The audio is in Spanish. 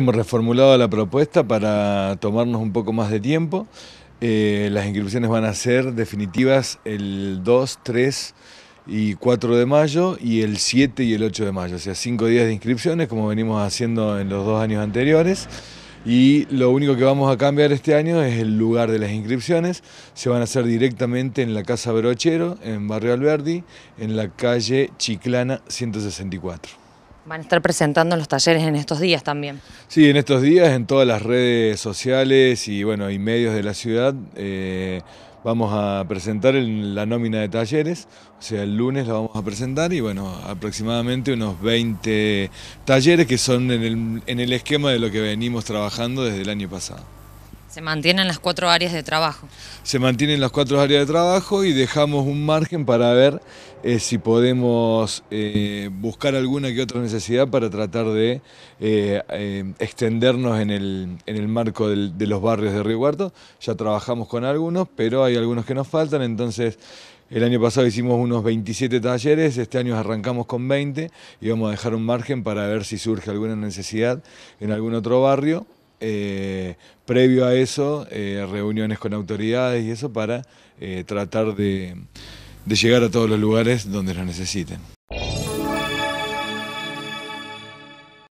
Hemos reformulado la propuesta para tomarnos un poco más de tiempo. Eh, las inscripciones van a ser definitivas el 2, 3 y 4 de mayo y el 7 y el 8 de mayo, o sea, 5 días de inscripciones como venimos haciendo en los dos años anteriores. Y lo único que vamos a cambiar este año es el lugar de las inscripciones. Se van a hacer directamente en la Casa Brochero, en Barrio Alberdi, en la calle Chiclana 164. Van a estar presentando los talleres en estos días también. Sí, en estos días, en todas las redes sociales y bueno, y medios de la ciudad. Eh, vamos a presentar la nómina de talleres, o sea, el lunes la vamos a presentar y bueno, aproximadamente unos 20 talleres que son en el esquema de lo que venimos trabajando desde el año pasado. Se mantienen las cuatro áreas de trabajo. Se mantienen las cuatro áreas de trabajo y dejamos un margen para ver eh, si podemos eh, buscar alguna que otra necesidad para tratar de eh, extendernos en el, marco de los barrios de Río Huerto, Ya trabajamos con algunos, pero hay algunos que nos faltan, entonces... El año pasado hicimos unos 27 talleres, este año arrancamos con 20 y vamos a dejar un margen para ver si surge alguna necesidad en algún otro barrio eh, previo a eso, eh, reuniones con autoridades y eso para eh, tratar de, llegar a todos los lugares donde lo necesiten.